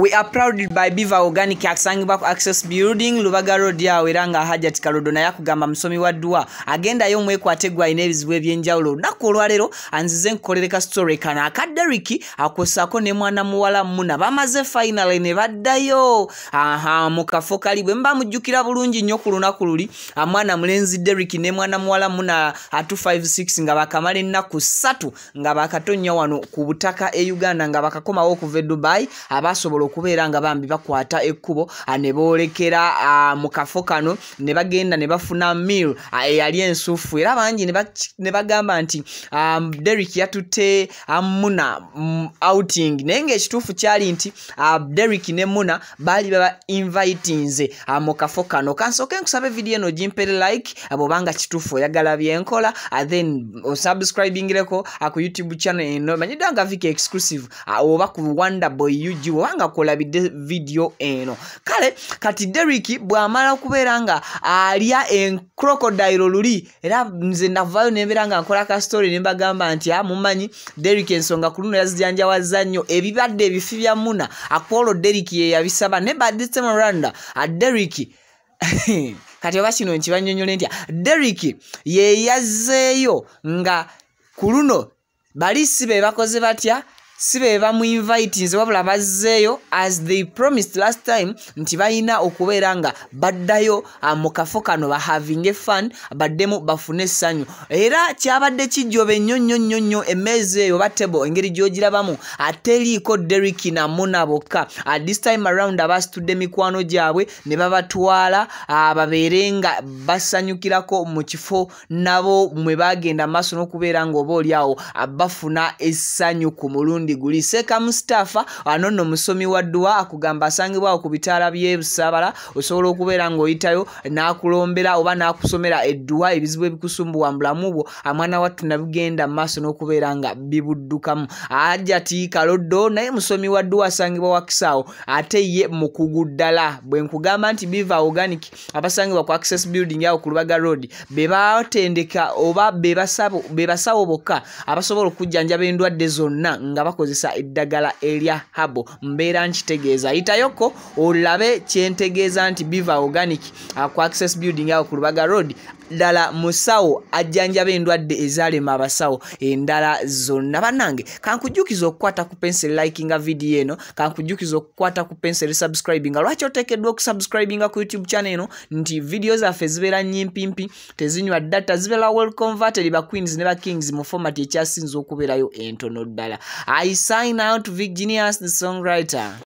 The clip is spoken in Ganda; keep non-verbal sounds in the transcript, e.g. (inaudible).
we are prouded by beaver organic akusangibwaku access building lubaga road yawo era nga hajat kalodo naye akugamba musomi wa dua agendayo omwekwate gwe alina ebizibu ebyenjawulo olunaku olwaleero anzize nkukolereka story kano aka deriki akwosako ne mwana muwala muna bamaze finaly ne baddayo aha mu kafo kali bwe mba mujjukira bulungi nnyo ku lunaku luli amwana mulenzi deriki ne mwana muwala muna 256 nga bakamala ennaku ssatu nga bakatonnya wano ku butaka e uganda nga bakakomawo okuva e dubai abasobola okubeera nga bambi bakwata ekkubo ah, ne boolekera ah, mu kafo kano ne bagenda ne bafuna mill ah, eyali ensufu era bangi ne bagamba nti derik yatutte muna mm, outing naye ngaekituufu kyali nti derik ne muna baali baba invitinze mu kafo kano kansooke nkusaba evidiyo eno gimpere like bwobanga kituufu oyagala byenkola then osubscribingireko ku youtube channel eno manyiddwa nga vika exclusive oba ku wonderboy ug obanga akolabidde vidiyo eno kale kati derik bw'amala okubeera nga alya encrocodile luli era nze navaayo nembeera nga nkola kastori nembagamba nti ah, mumanyi derik ensonga ku luno yazijanjawaza nnyo ebibadde ebifi bya muna akwolo derik yeyabisaba ne badisemaranda aderik ah, (laughs) kati oba kino nkibanyonyole ntya ah, derik yeyazzeeyo nga ku luno bali si be bakoze batya si be bamuinvitinze wabula bazzeeyo as they promised last time nti balina okubeera nga baddayo ah, mu kafo kano bahaving efun baddemu bafune essanyu era kyabadde kijjoba ennyo nnyo nnyo nnyo emmeezi eyo batebo engeri gyogirabamu ateriiko ah, deriki namuna bokka ah, this time around abasitudde emikwano gyabwe ne babatwala babeere nga basanyukirako mu kifo nabo mwe bagenda maaso n'okubeera ngaobaoliawo bafuna essanyu ku mulundi degree sekamu staffa ano nno musomi wa dua akugamba asangibwawo ku bitaala by'ebusabala osobola okubeera ng'oyitayo n'akulombera oba n'akusomera edduwa ebizibu ebikusumbuwa mu bulamu bwo amwana wattu nabugenda mu maaso n'okubeera nga bibuddukamu ajati kaloddo naye musomi wa dua asangibwa wakisaawo ate ye mukugu ddala bwe nkugamba nti biva organic abasangibwa ku access building awo ku lubaga road be batendeka oba bebasawo bokka abasobola okujjanjaba endwadde zonna nga bak bakozesa eddagala erya habo mbeera nkitegeeza yitayoko olabe kyentegeeza nti biva organic aku access building awo ku lubaga road ddala musawo ajjanjaba endwadde ezalema abasawo endala zonna banange kankujukiza okukwata ku pensiri likinga vidiyo eno kankujukiza okukwata ku pensiri subscribinga lwaki oteekeddwa okusubscribinga ku youtube channel eno nti vidiyo zaffe zibeera nyimpimpi tezinywa data zibeera well converted ba queens ne ba kings mu format ekyasinza okubeerayo entono ddala i sign out virginias the songwriter